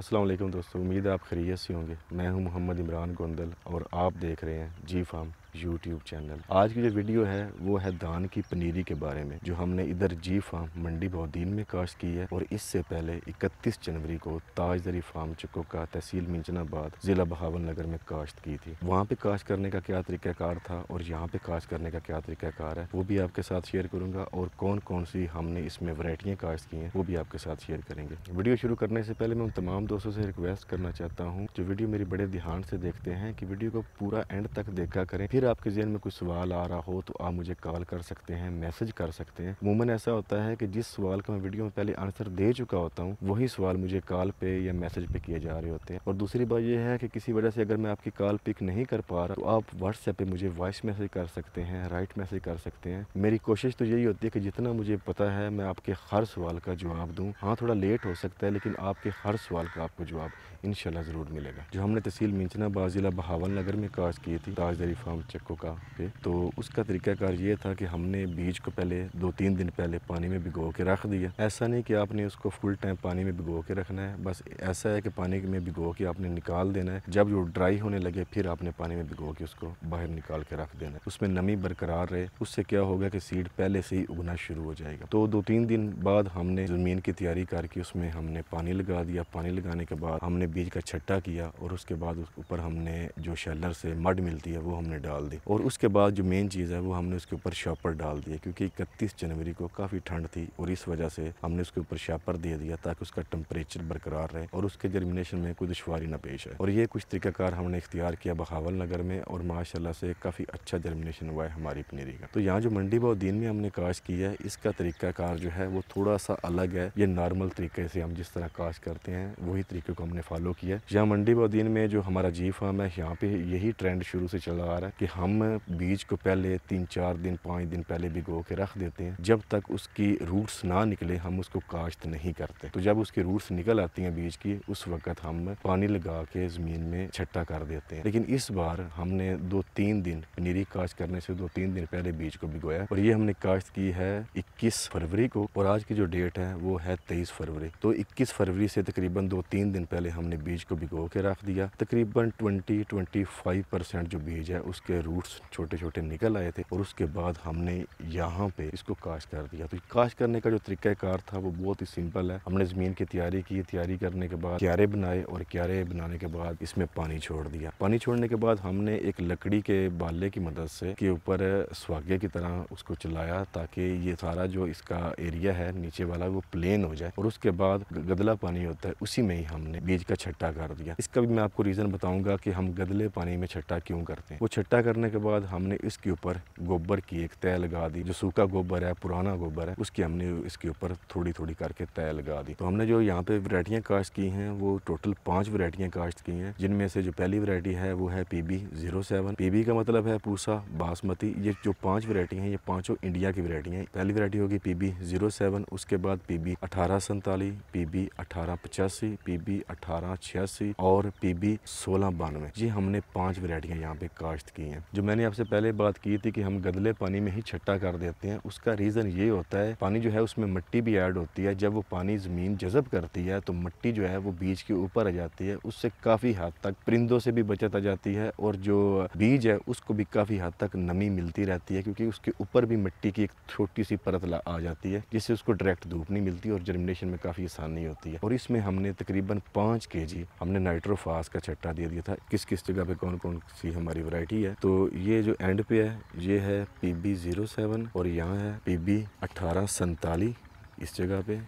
असलम दोस्तों उम्मीद है आप खरीय से होंगे मैं हूं मोहम्मद इमरान गोंदल और आप देख रहे हैं जी फार्म यूट्यूब चैनल आज की जो वीडियो है वो है धान की पनीरी के बारे में जो हमने इधर जी फार्म मंडी बहुद्दीन में काश्त की है और इससे पहले 31 जनवरी को ताजदरी फार्म का तहसील मिंजनाबाद जिला बहावल नगर में काश्त की थी वहाँ पे काश्त करने का क्या तरीक़ाकार था और यहाँ पे काश्त करने का क्या तरीक़ाकार है वो भी आपके साथ शेयर करूंगा और कौन कौन सी हमने इसमें वरायटियाँ काश्त की है वो भी आपके साथ शेयर करेंगे वीडियो शुरू करने से पहले मैं उन तमाम दोस्तों से रिक्वेस्ट करना चाहता हूँ जो वीडियो मेरी बड़े ध्यान से देखते हैं कि वीडियो को पूरा एंड तक देखा करें फिर अगर आपके जहन में कोई सवाल आ रहा हो तो आप मुझे कॉल कर सकते हैं मैसेज कर सकते हैं मूमन ऐसा होता है कि जिस सवाल का मैं वीडियो में पहले आंसर दे चुका होता हूँ वही सवाल मुझे कॉल पे या मैसेज पे किए जा रहे होते हैं और दूसरी बात यह है कि किसी वजह से अगर मैं आपकी कॉल पिक नहीं कर पा रहा तो आप व्हाट्सएप पर मुझे वॉइस मैसेज कर सकते हैं राइट मैसेज कर सकते हैं मेरी कोशिश तो यही होती है कि जितना मुझे पता है मैं आपके हर सवाल का जवाब दूँ हाँ थोड़ा लेट हो सकता है लेकिन आपके हर सवाल का आपको जवाब इन ज़रूर मिलेगा जो हमने तहसील मिंचना बाजिला बहावन नगर में काज की थी ताजदरी फार्म चक्कों का पे तो उसका तरीकाकार ये था कि हमने बीज को पहले दो तीन दिन पहले पानी में भिगो के रख दिया ऐसा नहीं कि आपने उसको फुल टाइम पानी में भिगो के रखना है बस ऐसा है कि पानी में भिगो के आपने निकाल देना है जब वो ड्राई होने लगे फिर आपने पानी में भिगो के उसको बाहर निकाल के रख देना है उसमें नमी बरकरार रहे उससे क्या होगा कि सीड पहले से ही उगना शुरू हो जाएगा तो दो तीन दिन बाद हमने ज़मीन की तैयारी करके उसमें हमने पानी लगा दिया पानी लगाने के बाद हमने बीज का छट्टा किया और उसके बाद ऊपर हमने जो शेलर से मड मिलती है वो हमने डाल डाल दी और उसके बाद जो मेन चीज़ है वो हमने उसके ऊपर शॉपर डाल दिया क्योंकि इकतीस जनवरी को काफ़ी ठंड थी और इस वजह से हमने उसके ऊपर शॉपर दे दिया ताकि उसका टेम्परेचर बरकरार रहे और उसके जर्मिनेशन में कोई दुशारी ना पेश है और ये कुछ तरीकाकार हमने इख्तियार किया बहावल नगर में और माशाला से काफ़ी अच्छा जर्मिनेशन हुआ है हमारी पनीरी का तो यहाँ जो मंडी बहुत दिन में हमने काश की है इसका तरीकाकार जो है वो थोड़ा सा अलग है ये नॉर्मल तरीके से हम जिस तरह काश करते हैं वही तरीके को हमने फॉलो किया है यहाँ मंडी बहुत दिन में जो हमारा जी फार्म है यहाँ पे यही ट्रेंड शुरू से चला आ रहा है कि कि हम बीज को पहले तीन चार दिन पाँच दिन पहले भिगो के रख देते हैं जब तक उसकी रूट्स ना निकले हम उसको काश्त नहीं करते तो जब उसकी रूट्स निकल आती हैं बीज की उस वक्त हम पानी लगा के ज़मीन में छट्टा कर देते हैं लेकिन इस बार हमने दो तीन दिन पनीरी काश्त करने से दो तीन दिन पहले बीज को भिगोया और ये हमने काश्त की है इक्कीस फरवरी को और आज की जो डेट है वो है तेईस फरवरी तो इक्कीस फरवरी से तकरीबन दो तीन दिन पहले हमने बीज को भिगो के रख दिया तकरीबन ट्वेंटी ट्वेंटी फाइव परसेंट जो बीज है उसके इसके रूट्स छोटे छोटे निकल आए थे और उसके बाद हमने यहाँ पे इसको काश कर दिया तो काश करने का जो तरीकाकार था वो बहुत ही सिंपल है हमने ज़मीन की तैयारी की तैयारी करने के बाद क्यारे बनाए और क्यारे बनाने के बाद इसमें पानी छोड़ दिया पानी छोड़ने के बाद हमने एक लकड़ी के बाले की मदद से के ऊपर स्वागे की तरह उसको चलाया ताकि ये सारा जो इसका एरिया है नीचे वाला वो प्लेन हो जाए और उसके बाद गदला पानी होता है उसी में ही हमने बीज का छट्टा कर दिया इसका भी मैं आपको रीज़न बताऊंगा कि हम गदले पानी में छट्टा क्यों करते हैं वो छट्टा करने के बाद हमने इसके ऊपर गोबर की एक तय लगा दी जो सूखा गोबर है पुराना गोबर है उसकी हमने इसके ऊपर थोड़ी थोड़ी करके तय लगा दी तो हमने जो यहाँ पे वरायटियाँ काश्त की हैं वो टोटल पाँच वरायटियाँ काश्त की हैं जिनमें से जो पहली वरायटी है वो है P B zero seven P B का मतलब है पूसा बासमती ये जो पाँच वरायटी हैं ये पाँचों इंडिया की वरायटी हैं पहली वरायटी होगी पी बी जीरो सेवन उसके बाद पी बी अठारह सैंतालीस पी बी अठारह पचासी पी बी अठारह छियासी और पी बी सोलह बानवे जी हमने पाँच वरायटियाँ यहाँ पे काश्त की हैं हैं जो मैंने आपसे पहले बात की थी कि हम गदले पानी में ही छट्टा कर देते हैं उसका रीज़न ये होता है पानी जो है उसमें मिट्टी भी ऐड होती है जब वो पानी ज़मीन जज़ब करती है तो मिट्टी जो है वो बीज के ऊपर आ जाती है उससे काफ़ी हद तक परिंदों से भी बचत आ जाती है और जो बीज है उसको भी काफ़ी हद तक नमी मिलती रहती है क्योंकि उसके ऊपर भी मिट्टी की एक छोटी सी परत आ जाती है जिससे उसको डायरेक्ट धूप नहीं मिलती और जर्मिनेशन में काफ़ी आसानी होती है और इसमें हमने तकरीबन पाँच के जी हमने नाइट्रोफास का छट्टा दे दिया था किस किस जगह पे कौन कौन सी हमारी वैरायटी है तो ये जो एंड पे है ये है पी बी ज़ीरो सेवन और यहाँ है पी बी अठारह सैंतालीस इस जगह पे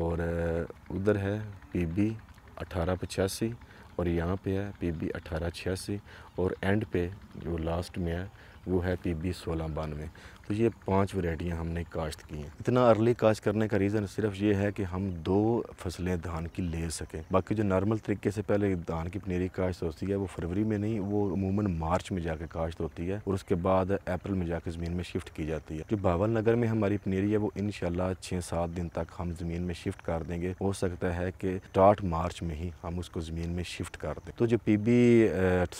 और उधर है पी बी अठारह पचासी और यहाँ पे है पी बी अठारह छियासी और एंड पे जो लास्ट में है वो है पी बी सोलह बानवे तो ये पांच वैरायटियां हमने काश्त की हैं इतना अर्ली काश्त करने का रीज़न सिर्फ ये है कि हम दो फसलें धान की ले सकें बाकी जो नॉर्मल तरीके से पहले धान की पनीरी काश्त होती है वो फरवरी में नहीं वो अमूमन मार्च में जाकर काश्त होती है और उसके बाद अप्रैल में जाकर ज़मीन में शिफ्ट की जाती है जो बावल नगर में हमारी पनीरी है वो इन छः सात दिन तक हम ज़मीन में शिफ्ट कर देंगे हो सकता है कि स्टार्ट मार्च में ही हम उसको ज़मीन में शिफ्ट कर दें तो जो पी बी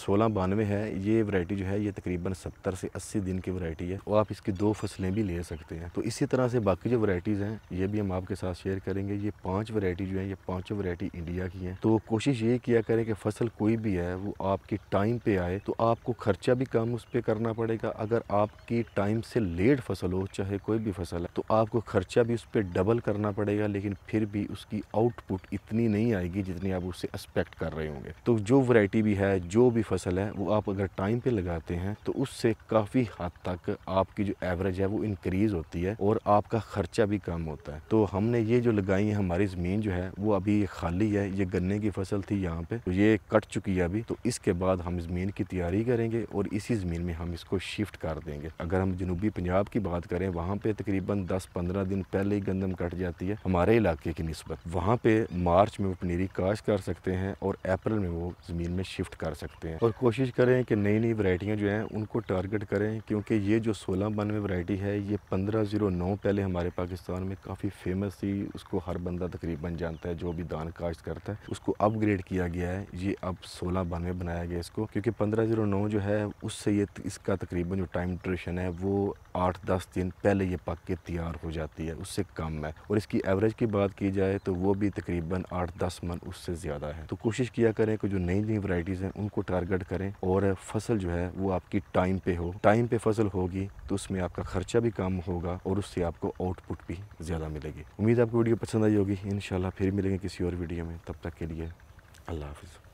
सोलह बानवे है ये वरायटी जो है ये तकरीबन सत्तर से अस्सी दिन की वरायटी है और आप इसकी दो फसलें भी ले सकते हैं तो इसी तरह से बाकी जो वैराइटीज़ हैं ये भी हम आपके साथ शेयर करेंगे ये पांच वैरायटी जो है ये पांचों वैरायटी इंडिया की हैं तो कोशिश ये किया करें कि फसल कोई भी है वो आपके टाइम पे आए तो आपको खर्चा भी कम उस पर करना पड़ेगा अगर आपकी टाइम से लेट फसल हो चाहे कोई भी फसल है तो आपको खर्चा भी उस पर डबल करना पड़ेगा लेकिन फिर भी उसकी आउटपुट इतनी नहीं आएगी जितनी आप उससे एक्सपेक्ट कर रहे होंगे तो जो वरायटी भी है जो भी फसल है वो आप अगर टाइम पे लगाते हैं तो उससे काफ़ी हद तक आपकी जो एवरेज है वो इंक्रीज़ होती है और आपका ख़र्चा भी कम होता है तो हमने ये जो लगाई है हमारी ज़मीन जो है वो अभी खाली है ये गन्ने की फसल थी यहाँ पे तो ये कट चुकी है अभी तो इसके बाद हम ज़मीन की तैयारी करेंगे और इसी ज़मीन में हम इसको शिफ्ट कर देंगे अगर हम जनूबी पंजाब की बात करें वहाँ पे तकरीबन दस पंद्रह दिन पहले ही गंदम कट जाती है हमारे इलाके की नस्बत वहाँ पे मार्च में वो पनीरी काश कर सकते हैं और अप्रैल में वो ज़मीन में शिफ्ट कर सकते हैं और कोशिश करें कि नई नई वरायटियाँ जो हैं उनको टारगेट करें क्योंकि ये जो सोलह बनवे में वैरायटी है ये पंद्रह ज़ीरो नौ पहले हमारे पाकिस्तान में काफ़ी फेमस थी उसको हर बंदा तकरीबन जानता है जो भी दान काश्त करता है उसको अपग्रेड किया गया है ये अब सोलह बानवे बनाया गया इसको क्योंकि पंद्रह ज़ीरो नौ जो है उससे ये इसका तकरीबन जो टाइम ड्यूरेशन है वो आठ दस दिन पहले ये पक के तैयार हो जाती है उससे कम है और इसकी एवरेज की बात की जाए तो वो भी तकरीबन आठ दस मन उससे ज़्यादा है तो कोशिश किया करें कि जो नई नई वराइटीज़ हैं उनको टारगेट करें और फसल जो है वो आपकी टाइम पे हो टाइम पे फसल होगी तो उसमें में आपका खर्चा भी कम होगा और उससे आपको आउटपुट भी ज़्यादा मिलेगी उम्मीद आपको वीडियो पसंद आई होगी इन फिर मिलेंगे किसी और वीडियो में तब तक के लिए अल्लाह हाफिज़